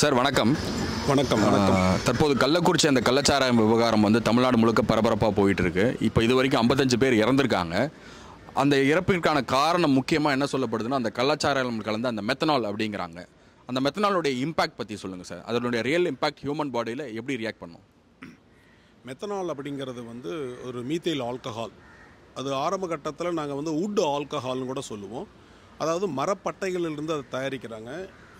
sir வணக்கம் வணக்கம் வணக்கம் தற்போது கள்ளக்குறிச்சி அந்த கள்ளச்சாராயம் விவகாரம் வந்து தமிழ்நாடு முழுக்க பரபரப்பாக போயிட்டு இருக்கு இப்போ இது வரைக்கும் ஐம்பத்தஞ்சு பேர் இறந்திருக்காங்க அந்த இறப்பிற்கான காரணம் முக்கியமாக என்ன சொல்லப்படுதுன்னா அந்த கள்ளச்சாராயம் கலந்து அந்த மெத்தனால் அப்படிங்கிறாங்க அந்த மெத்தனாலுடைய இம்பேக்ட் பற்றி சொல்லுங்கள் சார் அதனுடைய ரியல் இம்பேக்ட் ஹியூமன் பாடியில் எப்படி ரியாக்ட் பண்ணும் மெத்தனால் அப்படிங்கிறது வந்து ஒரு மீத்தேல் ஆல்கஹால் அது ஆரம்ப கட்டத்தில் நாங்கள் வந்து உட் ஆல்கஹால்னு கூட சொல்லுவோம் அதாவது மரப்பட்டைகளிலிருந்து அதை தயாரிக்கிறாங்க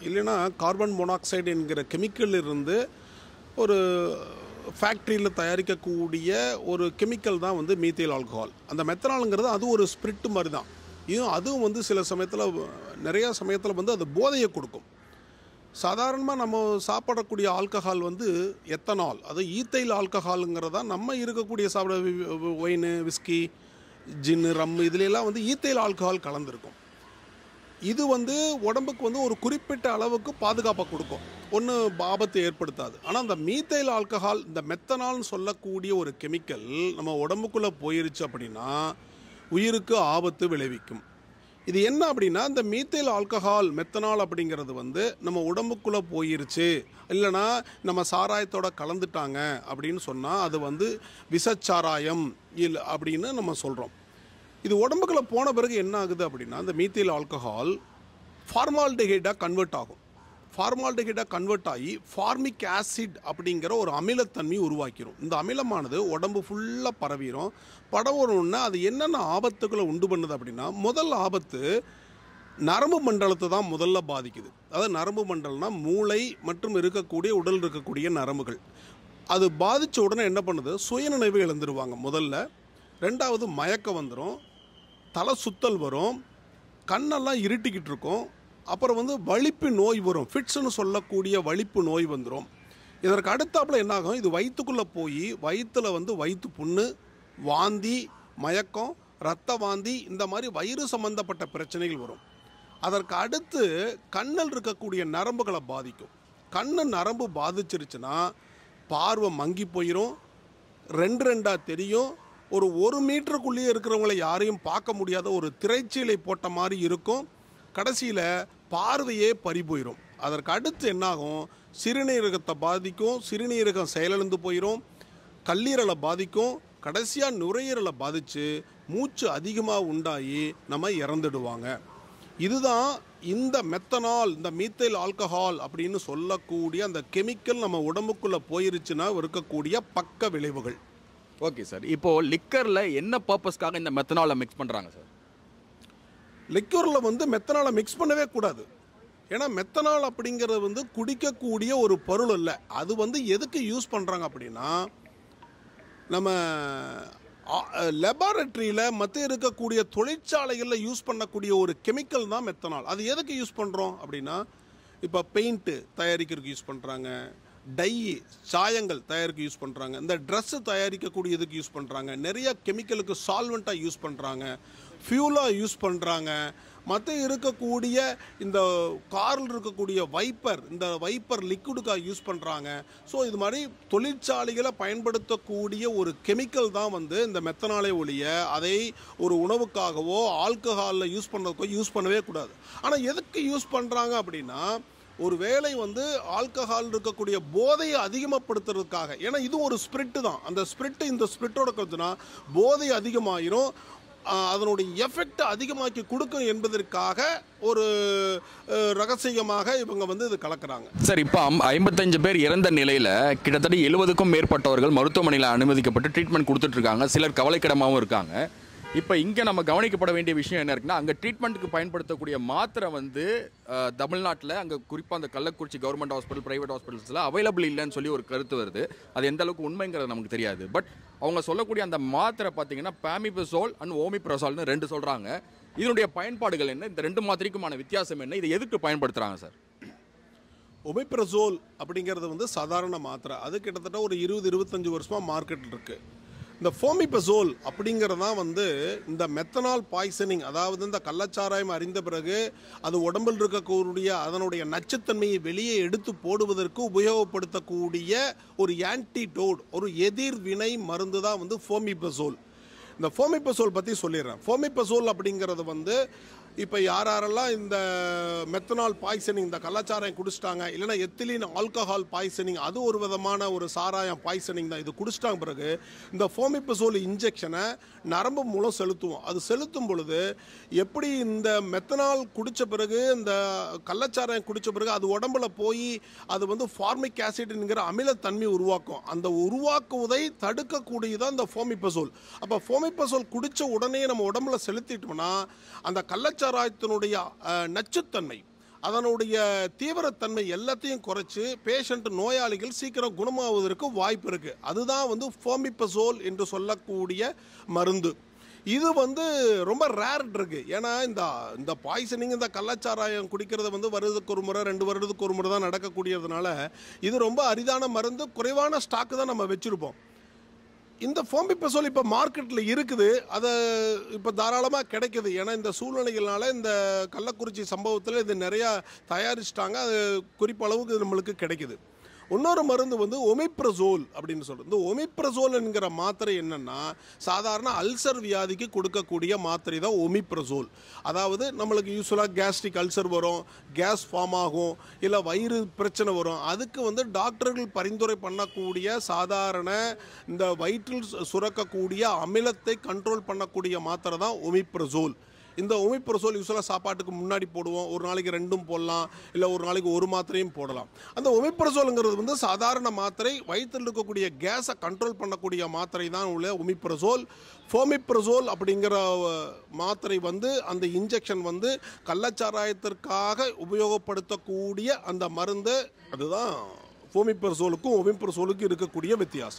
இல்லைன்னா கார்பன் மோனாக்சைடு என்கிற கெமிக்கல் இருந்து ஒரு ஃபேக்ட்ரியில் தயாரிக்கக்கூடிய ஒரு கெமிக்கல் தான் வந்து மீத்தேல் ஆல்கஹால் அந்த மெத்தனாலுங்கிறது அது ஒரு ஸ்பிரிட் மாதிரி தான் இது அதுவும் வந்து சில சமயத்தில் நிறையா சமயத்தில் வந்து அது போதையை கொடுக்கும் சாதாரணமாக நம்ம சாப்பிடக்கூடிய ஆல்கஹால் வந்து எத்தனால் அது ஈத்தைல் ஆல்கஹாலுங்கிறதா நம்ம இருக்கக்கூடிய சாப்பிட ஒயின் விஸ்கி ஜின்னு ரம் இதுலெல்லாம் வந்து ஈத்தைல் ஆல்கஹால் கலந்துருக்கும் இது வந்து உடம்புக்கு வந்து ஒரு குறிப்பிட்ட அளவுக்கு பாதுகாப்பை கொடுக்கும் ஒன்று ஆபத்தை ஏற்படுத்தாது ஆனால் அந்த மீத்தைல் ஆல்கஹால் இந்த மெத்தனால்னு சொல்லக்கூடிய ஒரு கெமிக்கல் நம்ம உடம்புக்குள்ளே போயிருச்சு அப்படின்னா உயிருக்கு ஆபத்து விளைவிக்கும் இது என்ன அப்படின்னா இந்த மீத்தைல் ஆல்கஹால் மெத்தனால் அப்படிங்கிறது வந்து நம்ம உடம்புக்குள்ளே போயிருச்சு இல்லைனா நம்ம சாராயத்தோட கலந்துட்டாங்க அப்படின்னு சொன்னால் அது வந்து விஷச்சாராயம் இல்லை அப்படின்னு நம்ம சொல்கிறோம் இது உடம்புக்குள்ளே போன பிறகு என்ன ஆகுது அப்படின்னா அந்த மீத்தில் ஆல்கஹால் ஃபார்மால்டிஹைடாக கன்வெர்ட் ஆகும் ஃபார்மால்டிஹைடாக கன்வெர்ட் ஆகி ஃபார்மிக் ஆசிட் அப்படிங்கிற ஒரு அமிலத்தன்மையை உருவாக்கிடும் இந்த அமிலமானது உடம்பு ஃபுல்லாக பரவிடும் படவுறோன்னா அது என்னென்ன ஆபத்துக்களை உண்டு பண்ணுது அப்படின்னா முதல் ஆபத்து நரம்பு மண்டலத்தை தான் முதல்ல பாதிக்குது அதாவது நரம்பு மண்டலம்னா மூளை மற்றும் இருக்கக்கூடிய உடல் இருக்கக்கூடிய நரம்புகள் அது பாதித்த உடனே என்ன பண்ணுது சுயநினைவு எழுந்துருவாங்க முதல்ல ரெண்டாவது மயக்கம் வந்துடும் தலை சுத்தல் வரும் கண்ணெல்லாம் இருட்டிக்கிட்டு இருக்கும் அப்புறம் வந்து வலிப்பு நோய் வரும் ஃபிட்ஸ்னு சொல்லக்கூடிய வலிப்பு நோய் வந்துடும் இதற்கு அடுத்தாப்புல என்னாகும் இது வயிற்றுக்குள்ளே போய் வயிற்றில் வந்து வயிற்று புண்ணு வாந்தி மயக்கம் ரத்த வாந்தி இந்த மாதிரி வயிறு சம்மந்தப்பட்ட பிரச்சனைகள் வரும் அதற்கு அடுத்து கண்ணில் இருக்கக்கூடிய நரம்புகளை பாதிக்கும் கண்ணு நரம்பு பாதிச்சிருச்சுன்னா பார்வை மங்கி போயிடும் ரெண்டு ரெண்டாக தெரியும் ஒரு ஒரு மீட்டருக்குள்ளேயே இருக்கிறவங்கள யாரையும் பார்க்க முடியாத ஒரு திரைச்சீலை போட்ட மாதிரி இருக்கும் கடைசியில் பார்வையே பறி போயிடும் அதற்கு அடுத்து என்னாகும் சிறுநீரகத்தை பாதிக்கும் சிறுநீரகம் செயலிழந்து போயிடும் கல்லீரலை பாதிக்கும் கடைசியாக நுரையீரலை பாதித்து மூச்சு அதிகமாக உண்டாகி நம்ம இறந்துடுவாங்க இதுதான் இந்த மெத்தனால் இந்த மீத்தைல் ஆல்கஹால் அப்படின்னு சொல்லக்கூடிய அந்த கெமிக்கல் நம்ம உடம்புக்குள்ளே போயிருச்சுன்னா இருக்கக்கூடிய பக்க விளைவுகள் ஓகே சார் இப்போது லிக்கரில் என்ன பர்பஸ்க்காக இந்த மெத்தனாலை மிக்ஸ் பண்ணுறாங்க சார் லிக்யூரில் வந்து மெத்தனாலை மிக்ஸ் பண்ணவே கூடாது ஏன்னா மெத்தனால் அப்படிங்கிறது வந்து குடிக்கக்கூடிய ஒரு பொருள் இல்லை அது வந்து எதுக்கு யூஸ் பண்ணுறாங்க அப்படின்னா நம்ம லெபார்டரியில் மற்ற இருக்கக்கூடிய தொழிற்சாலைகளில் யூஸ் பண்ணக்கூடிய ஒரு கெமிக்கல் தான் மெத்தனால் அது எதுக்கு யூஸ் பண்ணுறோம் அப்படின்னா இப்போ பெயிண்ட்டு தயாரிக்கிறதுக்கு யூஸ் பண்ணுறாங்க டையி சாயங்கள் தயாரிக்க யூஸ் பண்ணுறாங்க இந்த ட்ரெஸ்ஸு தயாரிக்கக்கூடியதுக்கு யூஸ் பண்ணுறாங்க நிறைய கெமிக்கலுக்கு சால்வெண்ட்டாக யூஸ் பண்ணுறாங்க ஃபியூலாக யூஸ் பண்ணுறாங்க மற்ற இருக்கக்கூடிய இந்த காரில் இருக்கக்கூடிய வைப்பர் இந்த வைப்பர் லிக்விடுக்காக யூஸ் பண்ணுறாங்க ஸோ இது மாதிரி தொழிற்சாலைகளை பயன்படுத்தக்கூடிய ஒரு கெமிக்கல் தான் வந்து இந்த மெத்தனாலே ஒழிய அதை ஒரு உணவுக்காகவோ ஆல்கஹாலில் யூஸ் பண்ணுறதுக்கோ யூஸ் பண்ணவே கூடாது ஆனால் எதுக்கு யூஸ் பண்ணுறாங்க அப்படின்னா ஒரு வேலை வந்து ஆல்கஹால் இருக்கக்கூடிய போதையை அதிகமாகப்படுத்துறதுக்காக ஏன்னா இது ஒரு ஸ்பிரிட்டு தான் அந்த ஸ்பிரிட்டு இந்த ஸ்பிரிட்டோட கருத்துனா போதை அதிகமாயிரும் அதனுடைய எஃபெக்ட் அதிகமாக்கி கொடுக்கும் என்பதற்காக ஒரு ரகசியமாக இவங்க வந்து இது கலக்கிறாங்க சார் இப்போ ஐம்பத்தஞ்சு பேர் இறந்த நிலையில் கிட்டத்தட்ட எழுபதுக்கும் மேற்பட்டவர்கள் மருத்துவமனையில் அனுமதிக்கப்பட்டு ட்ரீட்மெண்ட் கொடுத்துட்ருக்காங்க சிலர் கவலைக்கிடமாகவும் இருக்காங்க இப்போ இங்கே நம்ம கவனிக்கப்பட வேண்டிய விஷயம் என்ன இருக்குன்னா அங்கே ட்ரீட்மெண்ட்டுக்கு பயன்படுத்தக்கூடிய மாத்திரை வந்து தமிழ்நாட்டில் அங்கே குறிப்பாக அந்த கள்ளக்குறிச்சி கவர்மெண்ட் ஹாஸ்பிட்டல் ப்ரைவேட் ஹாஸ்பிட்டல்ஸில் அவைலபிள் இல்லைன்னு சொல்லி ஒரு கருத்து வருது அது எந்த அளவுக்கு உண்மைங்கிறது நமக்கு தெரியாது பட் அவங்க சொல்லக்கூடிய அந்த மாத்திரை பார்த்தீங்கன்னா பேமிபிசோல் அண்ட் ஓமிப்ரசோல்னு ரெண்டு சொல்கிறாங்க இதனுடைய பயன்பாடுகள் என்ன இந்த ரெண்டு மாத்திரைக்குமான வித்தியாசம் என்ன இதை எதுக்கு பயன்படுத்துகிறாங்க சார் ஒமிப்ரசோல் அப்படிங்கிறது வந்து சாதாரண மாத்திரை அது கிட்டத்தட்ட ஒரு இருபது இருபத்தஞ்சி வருஷமாக மார்க்கெட் இருக்குது இந்த ஃபோமிபசோல் அப்படிங்கிறது தான் வந்து இந்த மெத்தனால் பாய்சனிங் அதாவது இந்த கள்ளச்சாராயம் அறிந்த பிறகு அது உடம்பில் இருக்கக்கூடிய அதனுடைய நச்சுத்தன்மையை வெளியே எடுத்து போடுவதற்கு உபயோகப்படுத்தக்கூடிய ஒரு ஆன்டிடோட் ஒரு எதிர்வினை மருந்து தான் வந்து ஃபோமிபசோல் இந்த ஃபோமிப்பசோல் பற்றி சொல்லிடுறேன் ஃபோமிப்பசோல் அப்படிங்கிறது வந்து இப்போ யார் யாரெல்லாம் இந்த மெத்தனால் பாய்சனிங் இந்த கலாச்சாரம் குடிச்சிட்டாங்க இல்லைனா எத்திலின் ஆல்கஹால் பாய்சனிங் அது ஒரு விதமான ஒரு சாராயம் பாய்சனிங் தான் இது குடிச்சிட்டாங்க பிறகு இந்த ஃபோமிப்பசோல் இன்ஜெக்ஷனை நரம்பு மூலம் செலுத்துவோம் அது செலுத்தும் பொழுது எப்படி இந்த மெத்தனால் குடித்த பிறகு இந்த கள்ளச்சாராயம் குடித்த பிறகு அது உடம்புல போய் அது வந்து ஃபார்மிக் ஆசிட்ங்கிற அமிலத்தன்மை உருவாக்கும் அந்த உருவாக்குவதை தடுக்கக்கூடியதான் இந்த ஃபோமிப்பசோல் அப்போ ஃபோமி திருப்பசோல் குடித்த உடனே நம்ம உடம்புல செலுத்திட்டோம்னா அந்த கள்ளச்சாராயத்தினுடைய நச்சுத்தன்மை அதனுடைய தீவிரத்தன்மை எல்லாத்தையும் குறைச்சி பேஷண்ட் நோயாளிகள் சீக்கிரம் குணமாவதற்கு வாய்ப்பு இருக்குது அதுதான் வந்து ஃபோமிப்பசோல் என்று சொல்லக்கூடிய மருந்து இது வந்து ரொம்ப ரேர் இருக்கு ஏன்னா இந்த இந்த பாய்சனிங் இந்த கள்ளச்சாராயம் குடிக்கிறது வந்து வருடத்துக்கு ஒரு முறை ரெண்டு வருடத்துக்கு ஒரு முறை தான் நடக்கக்கூடியதுனால இது ரொம்ப அரிதான மருந்து குறைவான ஸ்டாக்கு தான் நம்ம வச்சுருப்போம் இந்த ஃபார்ம் இப்போ சொல்லி இப்போ மார்க்கெட்டில் இருக்குது அதை இப்போ தாராளமாக கிடைக்குது ஏன்னா இந்த சூழ்நிலைகள்னால இந்த கள்ளக்குறிச்சி சம்பவத்தில் இது நிறையா தயாரிச்சிட்டாங்க அது குறிப்பளவுக்கு நம்மளுக்கு கிடைக்குது இன்னொரு மருந்து வந்து ஒமிப்ரசோல் அப்படின்னு சொல்கிறது இந்த ஒமிப்ரசோல் என்கிற மாத்திரை என்னென்னா சாதாரண அல்சர் வியாதிக்கு கொடுக்கக்கூடிய மாத்திரை தான் ஒமிப்ரசோல் அதாவது நம்மளுக்கு யூஸ்ஃபுல்லாக கேஸ்ட்ரிக் அல்சர் வரும் கேஸ் ஃபார்ம் ஆகும் இல்லை வயிறு பிரச்சனை வரும் அதுக்கு வந்து டாக்டர்கள் பரிந்துரை பண்ணக்கூடிய சாதாரண இந்த வயிற்றில் சுரக்கக்கூடிய அமிலத்தை கண்ட்ரோல் பண்ணக்கூடிய மாத்திரை தான் ஒமிப்ரசோல் இந்த ஒமிப்ரசோல் யூஸ்வலாக சாப்பாட்டுக்கு முன்னாடி போடுவோம் ஒரு நாளைக்கு ரெண்டும் போடலாம் இல்லை ஒரு நாளைக்கு ஒரு மாத்திரையும் போடலாம் அந்த ஒமிப்ரசோலுங்கிறது வந்து சாதாரண மாத்திரை வயிற்றில் இருக்கக்கூடிய கேஸை கண்ட்ரோல் பண்ணக்கூடிய மாத்திரை தான் உள்ள ஒமிப்ரசோல் ஃபோமிப்ரசோல் அப்படிங்கிற மாத்திரை வந்து அந்த இன்ஜெக்ஷன் வந்து கள்ளச்சாராயத்திற்காக உபயோகப்படுத்தக்கூடிய அந்த மருந்து அதுதான் ஃபோமிப்ரசோலுக்கும் ஒமிப்ரசோலுக்கும் இருக்கக்கூடிய வித்தியாசம்